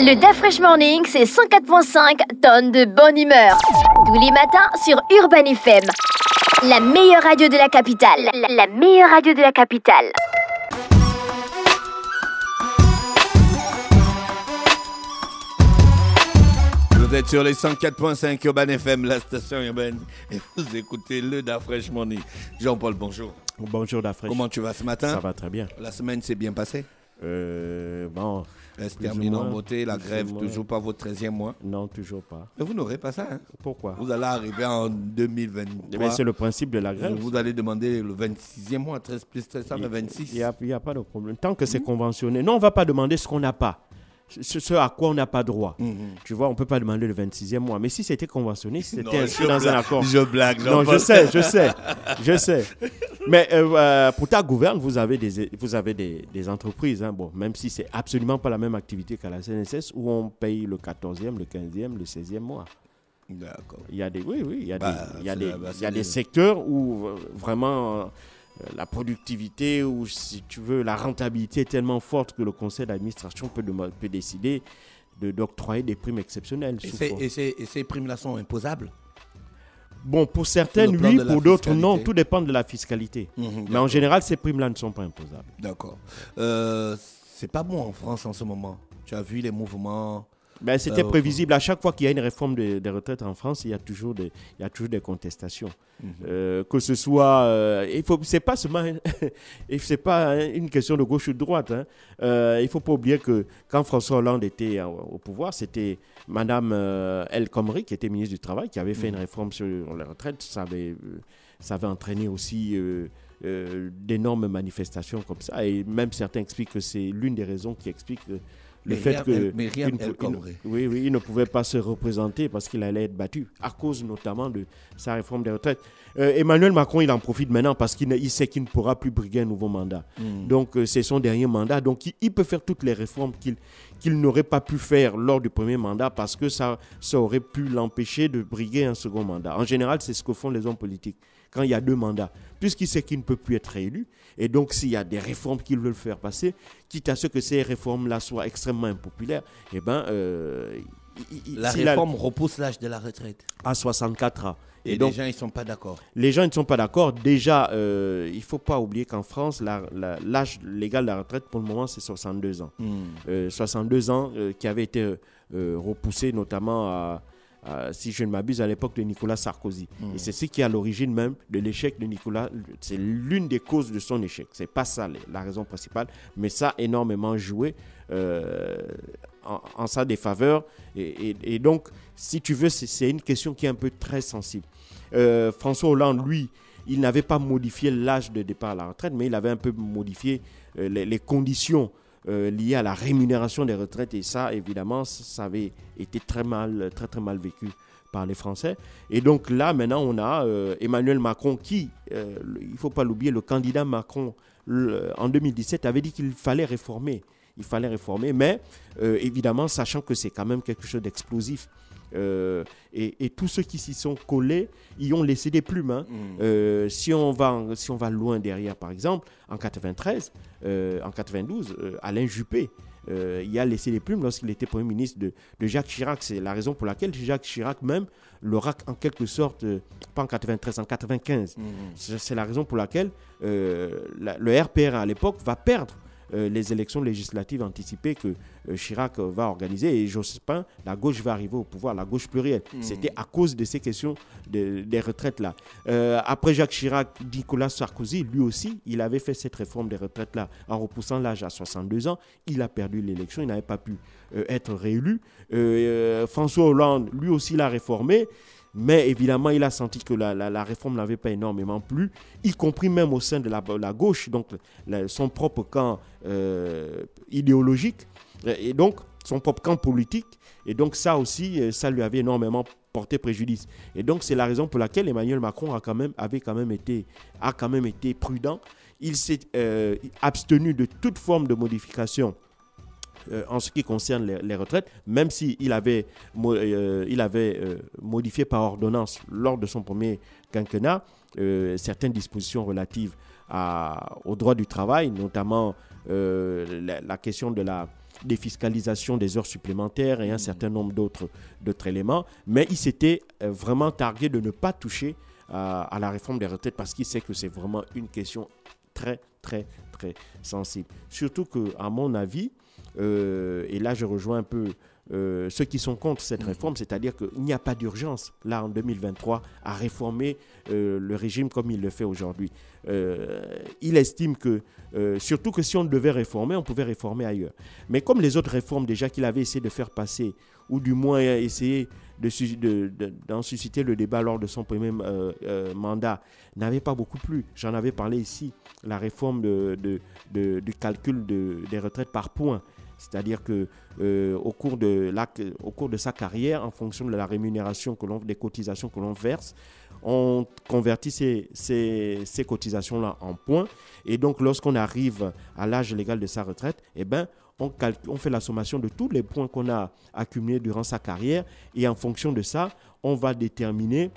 Le Fresh Morning, c'est 104.5 tonnes de bonne humeur. Tous les matins sur Urban FM. La meilleure radio de la capitale. La, meilleure radio de la capitale. Vous êtes sur les 104.5 Urban FM, la station urbaine, et vous écoutez le Dafresh Morning. Jean-Paul, bonjour. Bonjour Dafresh. Comment tu vas ce matin Ça va très bien. La semaine s'est bien passée euh, Bon, est en beauté, la grève, toujours pas votre 13e mois Non, toujours pas. Mais vous n'aurez pas ça. Hein. Pourquoi Vous allez arriver en 2023. c'est le principe de la grève. Vous allez demander le 26e mois, 13 plus 13, ça fait 26. Il n'y a, pas de problème. Tant que c'est hmm. conventionné. Non, on ne va pas demander ce qu'on n'a pas. Ce, à quoi on n'a pas droit. Hmm, hmm. Tu vois, on ne peut pas demander le 26e mois. Mais si c'était conventionné, c'était dans un accord. Je blague, Non, je sais, je sais, je sais. Mais euh, euh, pour ta gouverne, vous avez des, vous avez des, entreprises, hein. bon, même si c'est absolument pas la même activité qu'à la CNSS, où on paye le 14e, le 15e, le 16e mois. D'accord. Il y a des, oui, oui, il y a des, secteurs où euh, vraiment la productivité ou si tu veux la rentabilité est tellement forte que le conseil d'administration peut, peut décider de d'octroyer des primes exceptionnelles. et ces primes-là sont imposables Bon, pour certaines, oui, pour d'autres, non. Tout dépend de la fiscalité. Mhm, Mais en général, ces primes-là ne sont pas imposables. D'accord. Euh, c'est pas bon en France en ce moment. Tu as vu les mouvements ben, C'était ben, prévisible. À chaque fois qu'il y a une réforme des retraites en France, il y a toujours des, il y a toujours des contestations. Mhm. Euh, que ce soit. Euh, il Ce n'est pas seulement. c'est pas une question de gauche ou de droite. Hein. Euh, il ne faut pas oublier que quand François Hollande était au pouvoir, c'était Madame El Khomri, qui était ministre du Travail, qui avait fait mhm. une réforme sur les retraites. Ça avait, ça avait entraîné aussi. d'énormes manifestations comme ça et même certains expliquent que c'est l'une des raisons qui explique le fait que oui, il ne pouvait pas se représenter parce qu'il allait être battu à cause notamment de sa réforme des retraites. Euh, Emmanuel Macron, il en profite maintenant parce qu'il sait qu'il ne pourra plus briguer un nouveau mandat. Hmm. Donc euh, c'est son dernier mandat. Donc il, peut faire toutes les réformes qu'il qu'il n'aurait pas pu faire lors du premier mandat parce que ça, ça aurait pu l'empêcher de briguer un second mandat. En général, c'est ce que font les hommes politiques quand il y a deux mandats, puisqu'il sait qu'il ne peut plus être réélu. Et donc, s'il y a des réformes qu'il veut faire passer, quitte à ce que ces réformes-là soient extrêmement impopulaires, eh bien... Euh, la réforme repousse l'âge de la retraite. À 64 ans. Et, donc, les gens, ils ne sont pas d'accord. Les gens, ils ne sont pas d'accord. Déjà, euh, il ne faut pas oublier qu'en France, l'âge légal de la retraite, pour le moment, c'est 62 ans. 62 hmm. euh, ans qui avait été repoussé notamment à, euh, si je ne m'abuse, à l'époque de Nicolas Sarkozy. Hmm. Et c'est ce qui est à l'origine même de l'échec de Nicolas. C'est l'une des causes de son échec. C'est pas ça la raison principale, mais ça a énormément joué euh, en, sa défaveur. Et, et, donc, si tu veux, c'est une question qui est un peu très sensible. Euh, François Hollande, lui, il n'avait pas modifié l'âge de départ à la retraite, mais il avait un peu modifié les, les, conditions euh, lié à la rémunération des retraites. Et ça, évidemment, ça avait été très mal, très, très mal vécu par les Français. Et donc là, maintenant, on a euh, Emmanuel Macron qui, euh, il ne faut pas l'oublier, le candidat Macron en 2017 avait dit qu'il fallait réformer il fallait réformer, mais euh, évidemment, sachant que c'est quand même quelque chose d'explosif. Euh, et, tous ceux qui s'y sont collés y ont laissé des plumes. Hein. Mmh. Euh, si, on va, si on va loin derrière, par exemple, en 93, en 92, Alain Juppé, il a laissé des plumes lorsqu'il était Premier ministre de, Jacques Chirac. C'est la raison pour laquelle Jacques Chirac même l'aura en quelque sorte, pas en 93, en 95. Mmh. C'est la raison pour laquelle le RPR à l'époque va perdre euh, les élections législatives anticipées que euh, Chirac euh, va organiser. Et Jospin, la gauche va arriver au pouvoir, la gauche plurielle. Hmm. C'était à cause de ces questions des retraites-là. après Jacques Chirac, Nicolas Sarkozy, lui aussi, il avait fait cette réforme des retraites-là en repoussant l'âge à 62 ans. Il a perdu l'élection, il n'avait pas pu être réélu. François Hollande, lui aussi, l'a réformé. Mais évidemment, il a senti que la, réforme n'avait pas énormément plu, y compris même au sein de la, gauche, donc son propre camp euh, idéologique, euh, et donc son propre camp politique. Et donc ça aussi, euh, ça lui avait énormément porté préjudice. Et donc c'est la raison pour laquelle Emmanuel Macron a quand même, été, prudent. Il s'est abstenu de toute forme de modification euh, en ce qui concerne les, retraites, même s'il avait, il avait euh, euh, modifié par ordonnance lors de son premier quinquennat certaines dispositions relatives à, au droit du travail, notamment la, question de la défiscalisation des heures supplémentaires et un mmh. certain nombre d'autres éléments, mais il s'était vraiment targué de ne pas toucher à la réforme des retraites parce qu'il sait que c'est vraiment une question très, très, très sensible. Surtout que, à mon avis, euh, et là je rejoins un peu euh, ceux qui sont contre cette mm. réforme, c'est-à-dire qu'il n'y a pas d'urgence, là, en 2023, à réformer euh, le régime comme il le fait aujourd'hui. il estime que, surtout que si on devait réformer, on pouvait réformer ailleurs. Mais comme les autres réformes déjà qu'il avait essayé de faire passer, ou du moins essayer d'en de, susciter le débat lors de son premier mandat, n'avait pas beaucoup plu. J'en avais parlé ici, la réforme du calcul des retraites par points c'est-à-dire que euh, au, cours de au cours de sa carrière, en fonction de la rémunération que l'on, des cotisations que l'on verse, on convertit ces, cotisations-là en points. Et donc, lorsqu'on arrive à l'âge légal de sa retraite, eh ben, on, on fait la sommation de tous les points qu'on a accumulés durant sa carrière. Et en fonction de ça, on va déterminer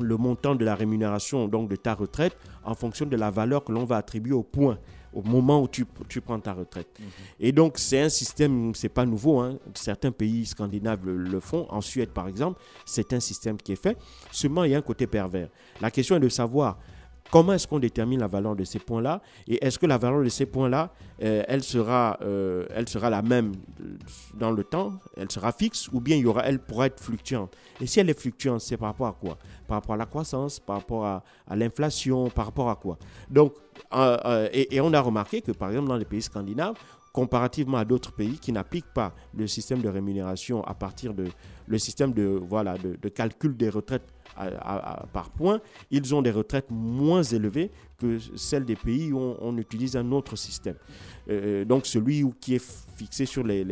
le montant de la rémunération donc de ta retraite en fonction de la valeur que l'on va attribuer aux points au moment où tu, prends ta retraite. Mhm. Et donc, c'est un système, c'est pas nouveau, hein. certains pays scandinaves le, font, en Suède par exemple, c'est un système qui est fait. Seulement, il y a un côté pervers. La question est de savoir, Comment est-ce qu'on détermine la valeur de ces points-là Et est-ce que la valeur de ces points-là, euh, elle, sera, euh, elle sera la même euh, dans le temps Elle sera fixe ou bien y aura, elle pourra être fluctuante Et si elle est fluctuante, c'est par rapport à quoi Par rapport à la croissance, par rapport à, l'inflation, par rapport à quoi Donc, et, on a remarqué que par exemple dans les pays scandinaves, comparativement à d'autres pays qui n'appliquent pas le système de rémunération à partir de le système de voilà de calcul des retraites par point, ils ont des retraites moins élevées que celles des pays où on, utilise un autre système. Euh, euh, donc celui où, qui est fixé sur le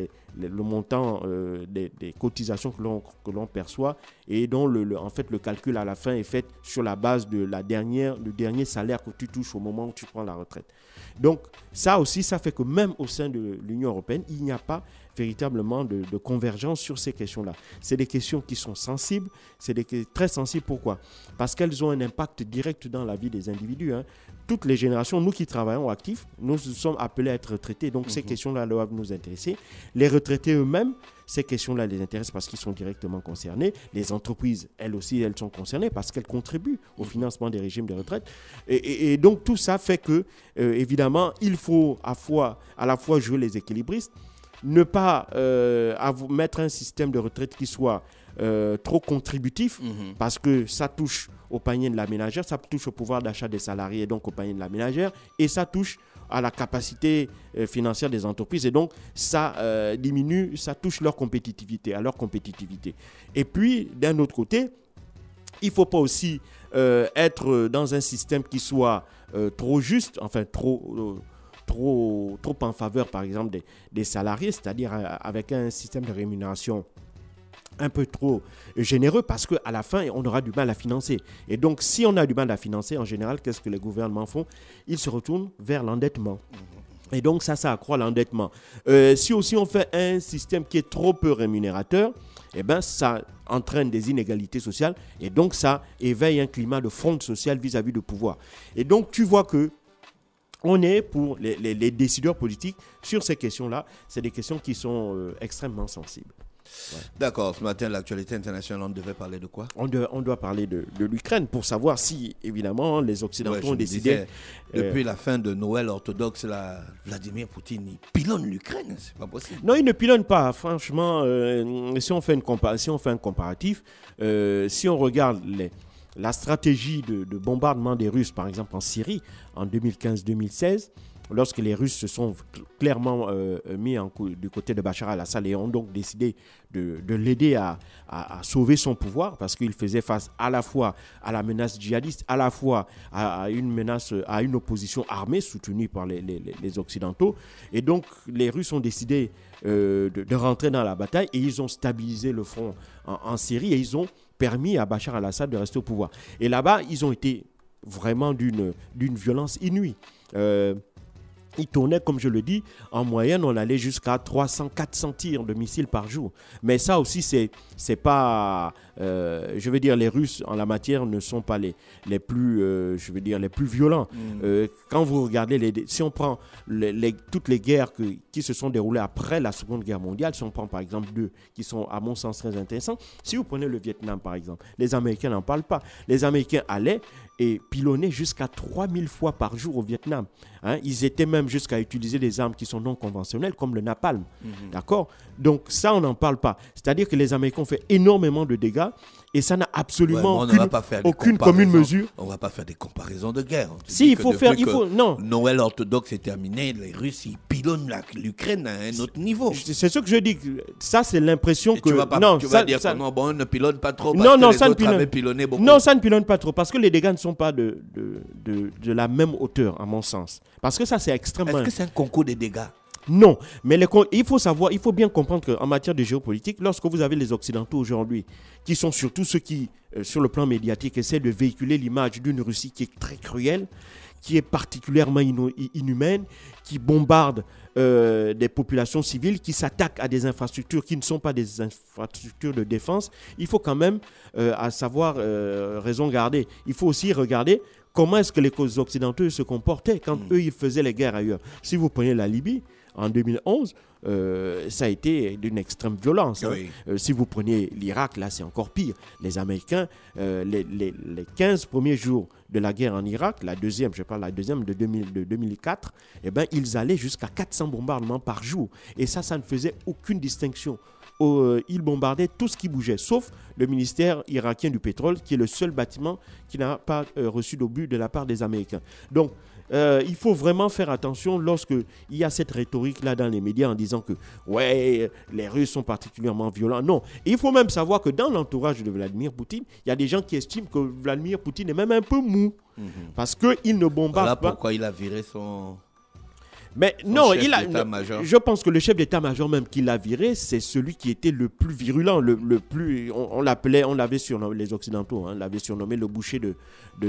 montant euh, des, cotisations que l'on perçoit et dont le, en fait le calcul à la fin est fait sur la base de la dernière, du dernier salaire que tu touches au moment où tu prends la retraite. Donc ça aussi, ça fait que même au sein de l'Union européenne, il n'y a pas véritablement de, convergence sur ces questions-là. C'est des questions qui sont sensibles, c'est très sensibles. Pourquoi Parce qu'elles ont un impact direct dans la vie des individus. Hein. Toutes les générations, nous qui travaillons actifs, nous sommes appelés à être retraités. Donc ces mhm. questions-là doivent nous intéresser. Les retraités eux-mêmes, ces questions-là les intéressent parce qu'ils sont directement concernés. Les entreprises, elles aussi, elles sont concernées parce qu'elles contribuent au mhm. financement des régimes de retraite. Et, donc tout ça fait que, euh, évidemment, il faut à, fois, à la fois jouer les équilibristes, ne pas euh, mettre un système de retraite qui soit euh, trop contributif, mhm. parce que ça touche au panier de la ménagère, ça touche au pouvoir d'achat des salariés, donc au panier de la ménagère, et ça touche à la capacité euh, financière des entreprises, et donc ça diminue, ça touche leur compétitivité, à leur compétitivité. Et puis, d'un autre côté, il ne faut pas aussi être dans un système qui soit trop juste, enfin trop trop, trop en faveur, par exemple, des, salariés, c'est-à-dire euh, avec un système de rémunération un peu trop généreux parce qu'à la fin, on aura du mal à financer. Et donc, si on a du mal à financer, en général, qu'est-ce que les gouvernements font Ils se retournent vers l'endettement. Et donc, ça, ça accroît l'endettement. Euh, si aussi on fait un système qui est trop peu rémunérateur, eh ben, ça entraîne des inégalités sociales et donc ça éveille un climat de fronde social vis à -vis du pouvoir. Et donc, tu vois que on est pour les, décideurs politiques sur ces questions-là. C'est des questions qui sont euh, extrêmement sensibles. D'accord, ce matin, l'actualité internationale, on devait parler de quoi on, on, doit parler de, l'Ukraine pour savoir si, évidemment, les Occidentaux ont décidé. Euh, depuis la fin de Noël orthodoxe, Vladimir Poutine, il pilonne l'Ukraine, c'est pas possible. Non, il ne pilonne pas. Franchement, euh, si, on fait une si on fait un comparatif, si on regarde les, la stratégie de, bombardement des Russes, par exemple en Syrie, en 2015-2016, lorsque les Russes se sont clairement euh, euh, mis du côté de Bachar al-Assad et ont donc décidé de, l'aider à, sauver son pouvoir, parce qu'il faisait face à la fois à la menace djihadiste, à la fois à, une menace, à une opposition armée soutenue par les, Occidentaux. Et donc les Russes ont décidé euh, de, rentrer dans la bataille et ils ont stabilisé le front en Syrie et ils ont permis à Bachar al-Assad de rester au pouvoir. Et là-bas, ils ont été vraiment d'une violence inouïe. Euh, il tournait, comme je le dis, en moyenne, on allait jusqu'à 300, 400 tirs de missiles par jour. Mais ça aussi, c'est, c'est pas, euh, je veux dire, les Russes en la matière ne sont pas les, les plus, euh, je veux dire, les plus violents. Mm. Euh, quand vous regardez, les, si on prend les, toutes les guerres qui se sont déroulées après la Seconde Guerre mondiale, si on prend par exemple deux qui sont à mon sens très intéressants, si vous prenez le Vietnam par exemple, les Américains n'en parlent pas. Les Américains allaient et pilonnés jusqu'à 3000 fois par jour au Vietnam. Hein, ils étaient même jusqu'à utiliser des armes qui sont non conventionnelles, comme le napalm. Mhm. D'accord Donc ça, on n'en parle pas. C'est-à-dire que les Américains ont fait énormément de dégâts et ça n'a absolument aucune, commune mesure. On va pas faire des comparaisons de guerre. Hein. Si, il faut faire, il faut, non. Noël orthodoxe est terminé, les Russes, ils pilonnent l'Ukraine à un autre niveau. C'est ce que je dis, ça c'est l'impression que... Tu vas pas, non, tu vas dire ça, bon, ne pilonne pas trop parce non, que les ça autres ne avaient pilonné beaucoup. Non, ça ne pilonne pas trop parce que les dégâts ne sont pas de, de, de, de la même hauteur à mon sens. Parce que ça c'est extrêmement... Est-ce que c'est un concours des dégâts non. Mais il faut savoir, il faut bien comprendre qu'en matière de géopolitique, lorsque vous avez les Occidentaux aujourd'hui, qui sont surtout ceux qui, euh, sur le plan médiatique, essaient de véhiculer l'image d'une Russie qui est très cruelle, qui est particulièrement inhumaine, qui bombarde euh, des populations civiles, qui s'attaque à des infrastructures qui ne sont pas des infrastructures de défense, il faut quand même, euh, à savoir raison garder, il faut aussi regarder Comment est-ce que les causes Occidentaux se comportaient quand hmm. eux, ils faisaient les guerres ailleurs Si vous prenez la Libye, en 2011, euh, ça a été d'une extrême violence. Hein. Euh, si vous prenez l'Irak, là, c'est encore pire. Les Américains, euh, les, les, 15 premiers jours de la guerre en Irak, la deuxième, je parle la deuxième de, 2004, eh ben, ils allaient jusqu'à 400 bombardements par jour. Et ça, ça ne faisait aucune distinction euh, il ils bombardaient tout ce qui bougeait, sauf le ministère irakien du pétrole, qui est le seul bâtiment qui n'a pas euh, reçu d'obus de la part des Américains. Donc, euh, il faut vraiment faire attention lorsque il y a cette rhétorique là dans les médias en disant que ouais les Russes sont particulièrement violents. Non, il faut même savoir que dans l'entourage de Vladimir Poutine, il y a des gens qui estiment que Vladimir Poutine est même un peu mou mhm. parce que il ne bombarde voilà pas. Pourquoi il a viré son mais non, il a. Je pense que le chef d'état-major même qui l'a viré, c'est celui qui était le plus virulent, le, plus. On, l'appelait, on l'avait surnommé les Occidentaux, on hein, l'avait surnommé le boucher de,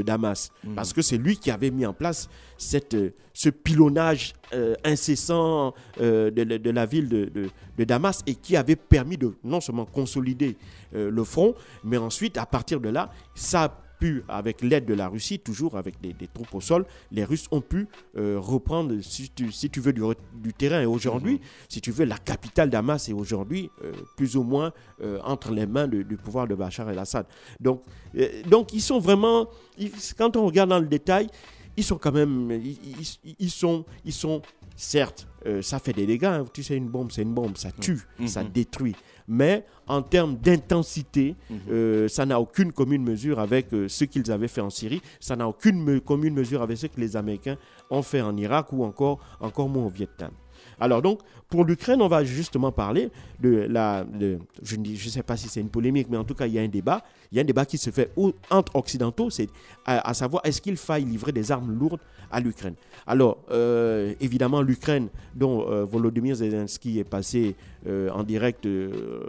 Damas, hmm. parce que c'est lui qui avait mis en place cette, euh, ce pilonnage euh, incessant euh, de, la ville de, Damas et qui avait permis de non seulement consolider le front, mais ensuite à partir de là, ça a pu, avec l'aide de la Russie, toujours avec des, des, troupes au sol, les Russes ont pu euh, reprendre, si tu, veux, du, terrain. Et aujourd'hui, mhm. si tu veux, la capitale Damas est aujourd'hui euh, plus ou moins euh, entre les mains du pouvoir de Bachar el-Assad. Donc, donc, ils sont vraiment, quand on regarde dans le détail, ils sont quand même, ils, sont, ils sont, certes, ça fait des dégâts, hein. tu sais, une bombe, c'est une bombe, ça tue, mhm. ça détruit mais en termes d'intensité, mhm. euh, ça n'a aucune commune mesure avec euh, ce qu'ils avaient fait en Syrie, ça n'a aucune commune mesure avec ce que les Américains ont fait en Irak ou encore, encore moins au Vietnam. Alors donc, pour l'Ukraine, on va justement parler de la... je ne sais pas si c'est une polémique, mais en tout cas, il y a un débat. Il y a un débat qui se fait entre occidentaux, c'est à, savoir est-ce qu'il faille livrer des armes lourdes à l'Ukraine. Alors, euh, évidemment, l'Ukraine, dont euh, Volodymyr Zelensky est passé euh, en direct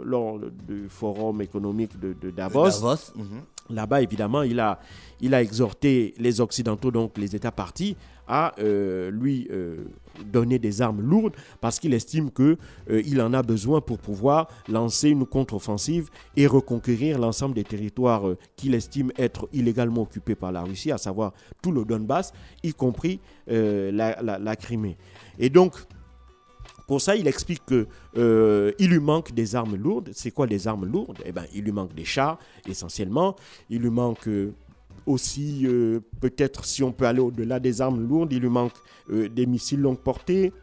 lors du forum économique de, Davos. Mhm. Là-bas, évidemment, il a, il a exhorté les Occidentaux, donc les États partis, à euh, lui euh, donner des armes lourdes parce qu'il estime que euh, il en a besoin pour pouvoir lancer une contre-offensive et reconquérir l'ensemble des territoires qu'il estime être illégalement occupés par la Russie, à savoir tout le Donbass, y compris la, Crimée. Et donc, pour ça, il explique qu'il lui manque des armes lourdes. C'est quoi des armes lourdes Eh bien, il lui manque des chars essentiellement. Il lui manque aussi, euh, peut-être si on peut aller au-delà des armes lourdes, il lui manque euh, des missiles longue portée.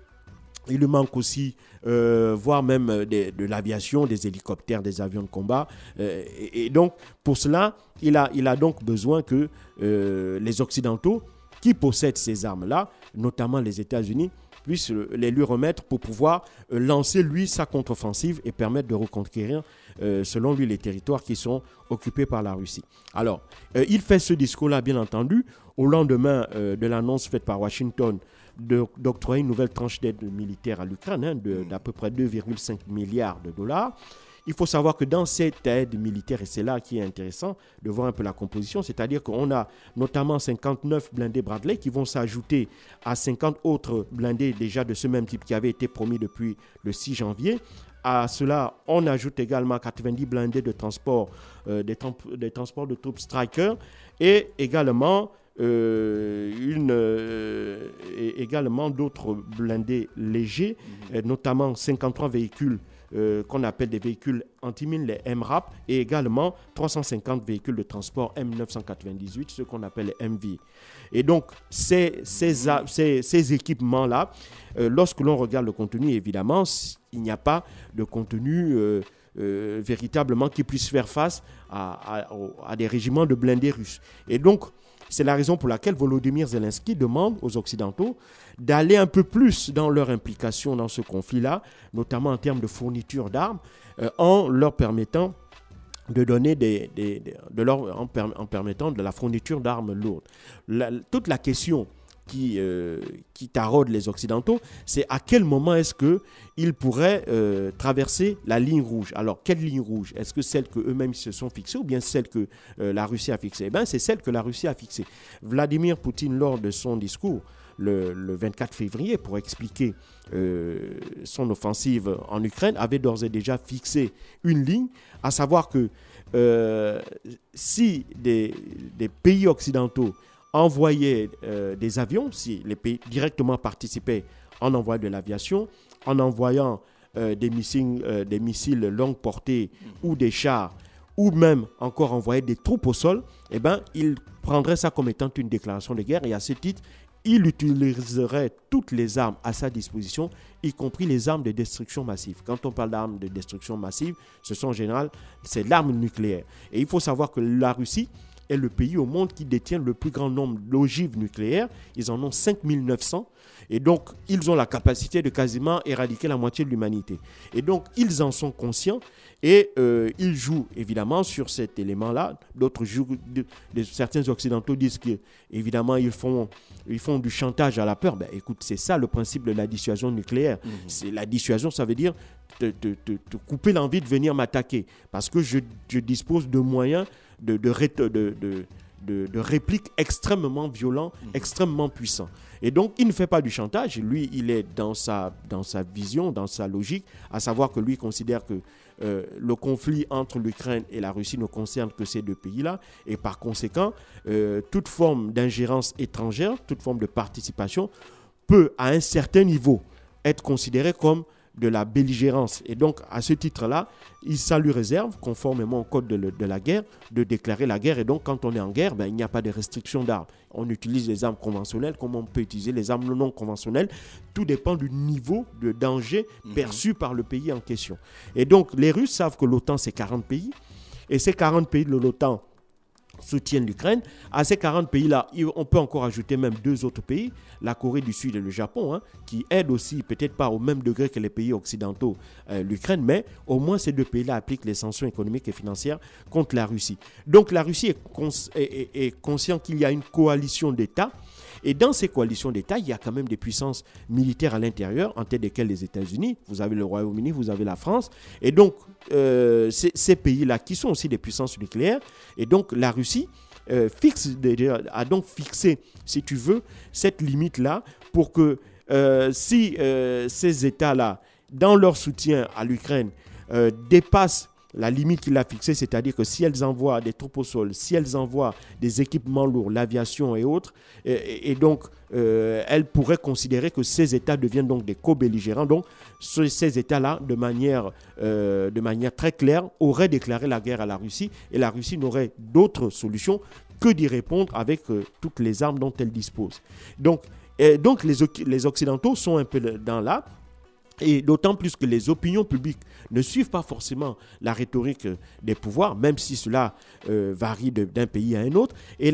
Il lui manque aussi, euh, voire même de l'aviation, des hélicoptères, des avions de combat. Et, donc, pour cela, il a, il a donc besoin que les Occidentaux, qui possèdent ces armes-là, notamment les États-Unis, puissent les lui remettre pour pouvoir lancer, lui, sa contre-offensive et permettre de reconquérir euh, selon lui, les territoires qui sont occupés par la Russie. Alors, euh, il fait ce discours-là, bien entendu, au lendemain euh, de l'annonce faite par Washington d'octroyer une nouvelle tranche d'aide militaire à l'Ukraine hein, d'à peu près 2,5 milliards de dollars. Il faut savoir que dans cette aide militaire, et c'est là qui est intéressant de voir un peu la composition, c'est-à-dire qu'on a notamment 59 blindés Bradley qui vont s'ajouter à 50 autres blindés déjà de ce même type qui avaient été promis depuis le 6 janvier. À cela, on ajoute également 90 blindés de transport, euh, des, transports de troupes Striker et également, euh, euh, et également d'autres blindés légers, mhm. notamment 53 véhicules euh, qu'on appelle des véhicules anti-mines, les MRAP, et également 350 véhicules de transport M998, ce qu'on appelle les MV. Et donc, ces, ces, équipements-là, euh, lorsque l'on regarde le contenu, évidemment, il n'y a pas de contenu... Euh, véritablement qui puisse faire face à, à des régiments de blindés russes. Et donc, c'est la raison pour laquelle Volodymyr Zelensky demande aux Occidentaux d'aller un peu plus dans leur implication dans ce conflit-là, notamment en termes de fourniture d'armes, euh, en leur permettant de donner des, de leur, en, permettant de la fourniture d'armes lourdes. toute la question euh, qui, taraude les Occidentaux, c'est à quel moment est-ce qu'ils pourraient euh, traverser la ligne rouge. Alors, quelle ligne rouge Est-ce que celle qu'eux-mêmes se sont fixée ou bien celle que euh, la Russie a fixée Eh bien, c'est celle que la Russie a fixée. Vladimir Poutine, lors de son discours, le, 24 février pour expliquer son offensive en Ukraine, avait d'ores et déjà fixé une ligne, à savoir que si des, pays occidentaux envoyer euh, des avions, si les pays directement participaient en envoyant de l'aviation, en envoyant euh, des, missiles, euh, des missiles longue portée ou des chars, ou même encore envoyer des troupes au sol, eh ben, il prendrait ça comme étant une déclaration de guerre et à ce titre, il utiliserait toutes les armes à sa disposition, y compris les armes de destruction massive. Quand on parle d'armes de destruction massive, ce sont en général, c'est l'arme nucléaire. Et il faut savoir que la Russie est le pays au monde qui détient le plus grand nombre d'ogives nucléaires. Ils en ont 5900. Et donc, ils ont la capacité de quasiment éradiquer la moitié de l'humanité. Et donc, ils en sont conscients et euh, ils jouent évidemment sur cet élément-là. D'autres jouent, certains occidentaux disent qu'évidemment, ils font, ils font du chantage à la peur. Ben, écoute, c'est ça le principe de la dissuasion nucléaire. Mmh. C'est La dissuasion, ça veut dire te, couper l'envie de venir m'attaquer parce que je, je dispose de moyens de, répliques extrêmement violents, mm. extrêmement puissants. Et donc, il ne fait pas du chantage. Lui, il est dans sa, dans sa vision, dans sa logique, à savoir que lui considère que euh, le conflit entre l'Ukraine et la Russie ne concerne que ces deux pays-là. Et par conséquent, euh, toute forme d'ingérence étrangère, toute forme de participation peut, à un certain niveau, être considérée comme de la belligérance. Et donc, à ce titre-là, ça lui réserve, conformément au code de, la guerre, de déclarer la guerre. Et donc, quand on est en guerre, ben, il n'y a pas de restriction d'armes. On utilise les armes conventionnelles comme on peut utiliser les armes non conventionnelles. Tout dépend du niveau de danger mhm. perçu par le pays en question. Et donc, les Russes savent que l'OTAN, c'est 40 pays. Et ces 40 pays de l'OTAN, soutiennent l'Ukraine. À ces 40 pays-là, on peut encore ajouter même deux autres pays, la Corée du Sud et le Japon, hein, qui aident aussi, peut-être pas au même degré que les pays occidentaux, euh, l'Ukraine, mais au moins ces deux pays-là appliquent les sanctions économiques et financières contre la Russie. Donc la Russie est, est consciente qu'il y a une coalition d'États et dans ces coalitions d'États, il y a quand même des puissances militaires à l'intérieur, en tête desquelles les États-Unis, vous avez le Royaume-Uni, vous avez la France. Et donc, euh, ces pays-là, qui sont aussi des puissances nucléaires, et donc la Russie euh, fixe, a donc fixé, si tu veux, cette limite-là pour que euh, si ces États-là, dans leur soutien à l'Ukraine, dépassent la limite qu'il a fixée, c'est-à-dire que si elles envoient des troupes au sol, si elles envoient des équipements lourds, l'aviation et autres, et, donc euh, elles pourraient considérer que ces États deviennent donc des co-belligérants. Donc ces États-là, de, manière, euh, de manière très claire, auraient déclaré la guerre à la Russie et la Russie n'aurait d'autre solution que d'y répondre avec euh, toutes les armes dont elle dispose. Donc, donc les, les Occidentaux sont un peu dans là, et d'autant plus que les opinions publiques ne suivent pas forcément la rhétorique euh, des pouvoirs, même si cela euh, varie d'un pays à un autre. Et,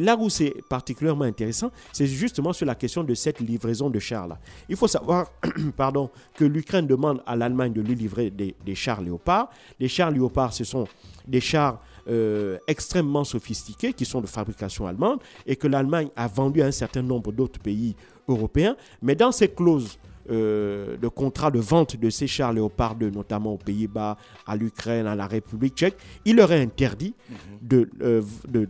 là où c'est particulièrement intéressant, c'est justement sur la question de cette livraison de chars. -là. Il faut savoir pardon, que l'Ukraine demande à l'Allemagne de lui livrer des, chars léopards. Les chars léopards, ce sont des chars euh, extrêmement sophistiqués qui sont de fabrication allemande et que l'Allemagne a vendu à un certain nombre d'autres pays européens. Mais dans ces clauses de euh, le contrat de vente de ces chars Léopard 2, notamment aux Pays-Bas, à l'Ukraine, à la République tchèque, il leur est interdit mhm. euh, de,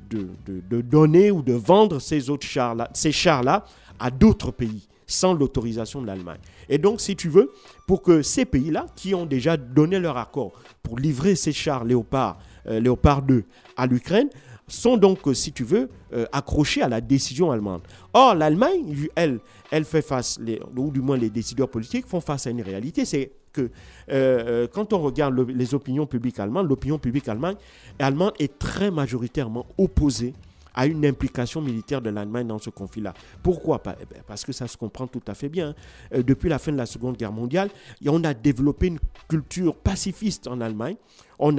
de, donner ou de vendre ces autres chars-là, ces chars-là à d'autres pays sans l'autorisation de l'Allemagne. Et donc, si tu veux, pour que ces pays-là, qui ont déjà donné leur accord pour livrer ces chars Léopard, euh, Léopard 2 à l'Ukraine, sont donc, euh, si tu veux, euh, accrochés à la décision allemande. Or, l'Allemagne, elle, elle fait face, ou du moins les décideurs politiques font face à une réalité, c'est que euh, quand on regarde les opinions publiques allemandes, l'opinion publique allemande, allemande, est très majoritairement opposée à une implication militaire de l'Allemagne dans ce conflit-là. Pourquoi eh ben, Parce que ça se comprend tout à fait bien. Depuis la fin de la Seconde Guerre mondiale, on a développé une culture pacifiste en Allemagne on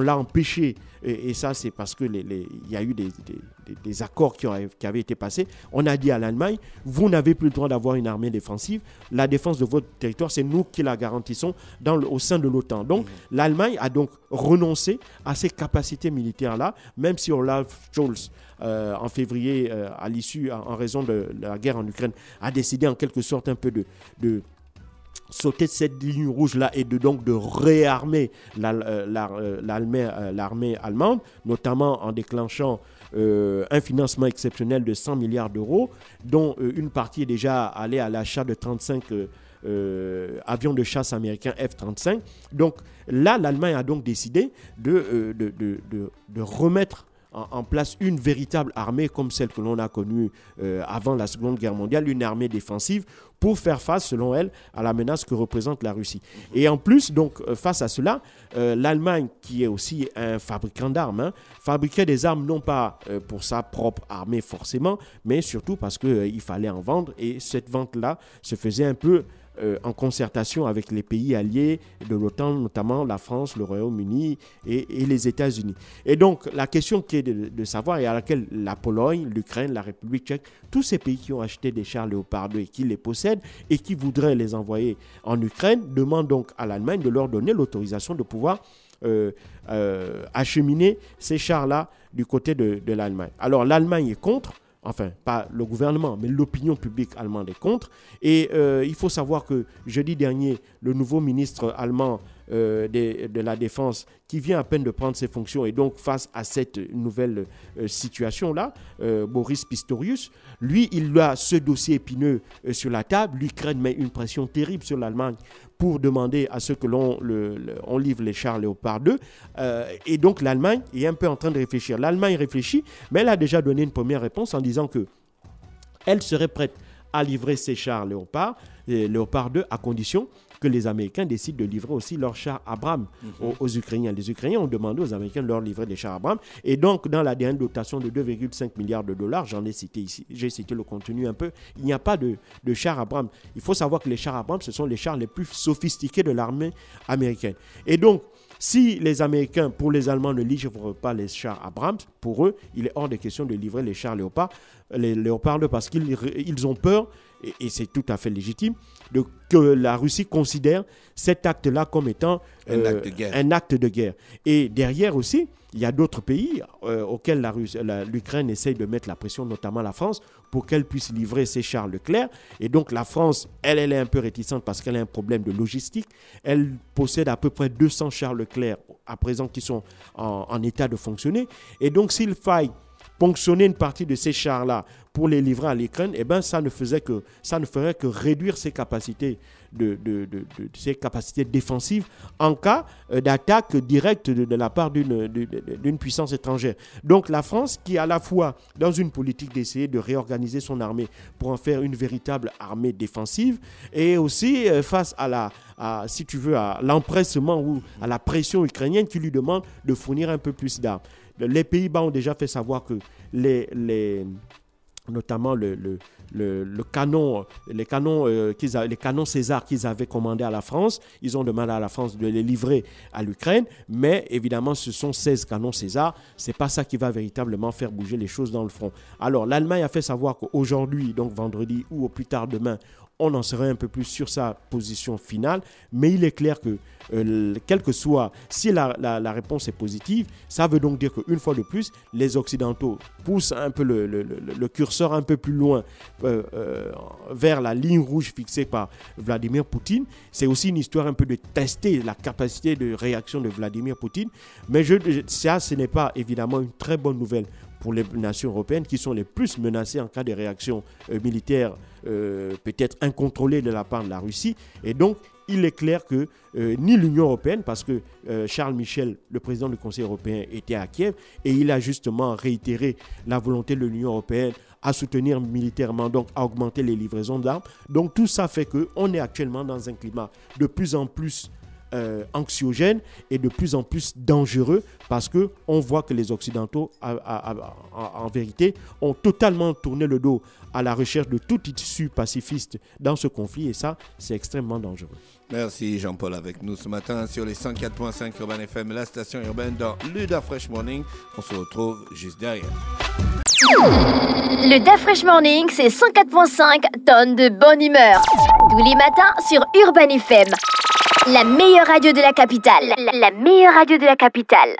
l'a empêché. Et, ça, c'est parce qu'il y a eu des, accords qui, avaient été passés. On a dit à l'Allemagne, vous n'avez plus le droit d'avoir une armée défensive. La défense de votre territoire, c'est nous qui la garantissons au sein de l'OTAN. Donc, mmh. l'Allemagne a donc renoncé à ces capacités militaires-là, même si Olaf Scholz, euh, en février, euh, à l'issue, en, raison de la guerre en Ukraine, a décidé en quelque sorte un peu de sauter de cette ligne rouge-là et de, donc de réarmer euh, euh, euh, l'armée allemande, notamment en déclenchant un financement exceptionnel de 100 milliards d'euros, dont une partie est déjà allée à l'achat de 35 avions de chasse américains F-35. Donc là, l'Allemagne a donc décidé de, de, de remettre en, place une véritable armée comme celle que l'on a connue euh, avant la Seconde Guerre mondiale, une armée défensive pour faire face, selon elle, à la menace que représente la Russie. Et en plus, donc, euh, face à cela, euh, l'Allemagne, qui est aussi un fabricant d'armes, hein, fabriquait des armes non pas pour sa propre armée forcément, mais surtout parce qu'il fallait en vendre et cette vente-là se faisait un peu euh, en concertation avec les pays alliés de l'OTAN, notamment la France, le Royaume-Uni et, les États-Unis. Et donc, la question qui est de, savoir, et à laquelle la Pologne, l'Ukraine, la République tchèque, tous ces pays qui ont acheté des chars Léopard 2 et qui les possèdent et qui voudraient les envoyer en Ukraine, demandent donc à l'Allemagne de leur donner l'autorisation de pouvoir euh, euh, acheminer ces chars-là du côté de l'Allemagne. Alors l'Allemagne est contre, enfin pas le gouvernement, mais l'opinion publique allemande est contre. Et euh, il faut savoir que jeudi dernier, le nouveau ministre allemand euh, de, la Défense, qui vient à peine de prendre ses fonctions, et donc face à cette nouvelle euh, situation-là, Boris Pistorius, lui, il a ce dossier épineux sur la table, l'Ukraine met une pression terrible sur l'Allemagne pour demander à ce que l'on livre les chars Léopard 2. Euh, et donc l'Allemagne est un peu en train de réfléchir. L'Allemagne réfléchit, mais elle a déjà donné une première réponse en disant que elle serait prête à livrer ses chars Léopard, euh, Léopard 2 à condition que les Américains décident de livrer aussi leurs chars Abrams mhm. aux, Ukrainiens. Les Ukrainiens ont demandé aux Américains de leur livrer des chars Abrams. Et donc, dans la dernière dotation de 2,5 milliards de dollars, j'en ai cité ici, j'ai cité le contenu un peu, il n'y a pas de, de chars Abrams. Il faut savoir que les chars Abrams, ce sont les chars les plus sophistiqués de l'armée américaine. Et donc, si les Américains, pour les Allemands, ne livrent pas les chars Abrams, pour eux, il est hors de question de livrer les chars Léopard, les parce qu'ils ils ont peur et, c'est tout à fait légitime, de, que la Russie considère cet acte-là comme étant un, acte de euh, guerre. Et derrière aussi, il y a d'autres pays euh, auxquels l'Ukraine essaye de mettre la pression, notamment la France, pour qu'elle puisse livrer ses chars Leclerc. Et donc la France, elle, elle est un peu réticente parce qu'elle a un problème de logistique. Elle possède à peu près 200 chars Leclerc à présent qui sont en état de fonctionner. Et donc s'il faille ponctionner une partie de ces chars-là pour les livrer à l'Ukraine, eh ben, ça, ne faisait que, ça ne ferait que réduire ses capacités, de, de, ses capacités défensives en cas euh, d'attaque directe de, la part d'une puissance étrangère. Donc la France, qui est à la fois dans une politique d'essayer de réorganiser son armée pour en faire une véritable armée défensive, et aussi euh, face à la, à, si tu veux, à l'empressement ou à la pression ukrainienne qui lui demande de fournir un peu plus d'armes. Les Pays-Bas ont déjà fait savoir que les, notamment le, le, canon, les canons, euh, les canons César qu'ils avaient commandés à la France. Ils ont demandé à la France de les livrer à l'Ukraine, mais évidemment, ce sont 16 canons César. ce n'est pas ça qui va véritablement faire bouger les choses dans le front. Alors, l'Allemagne a fait savoir qu'aujourd'hui, donc vendredi ou au plus tard demain, on en serait un peu plus sur sa position finale. Mais il est clair que, euh, quelle que soit, si la, réponse est positive, ça veut donc dire qu'une fois de plus, les Occidentaux poussent un peu le, curseur un peu plus loin euh, euh, vers la ligne rouge fixée par Vladimir Poutine. C'est aussi une histoire un peu de tester la capacité de réaction de Vladimir Poutine. Mais je, ça, ce n'est pas évidemment une très bonne nouvelle pour les nations européennes qui sont les plus menacées en cas de réaction militaire euh, peut-être incontrôlée de la part de la Russie. Et donc, il est clair que euh, ni l'Union européenne, parce que euh, Charles Michel, le président du Conseil européen, était à Kiev et il a justement réitéré la volonté de l'Union européenne à soutenir militairement, donc à augmenter les livraisons d'armes. Donc tout ça fait qu'on est actuellement dans un climat de plus en plus euh, anxiogène et de plus en plus dangereux parce que on voit que les occidentaux en vérité ont totalement tourné le dos à la recherche de tout issue pacifiste dans ce conflit et ça c'est extrêmement dangereux. Merci Jean-Paul avec nous ce matin sur les 104.5 Urban FM, la station urbaine dans Luda Fresh Morning. On se retrouve juste derrière. Le Fresh Morning, c'est 104.5 tonnes de bonne humeur. Tous les matins sur Urban FM. La meilleure radio de la capitale. La, meilleure radio de la capitale.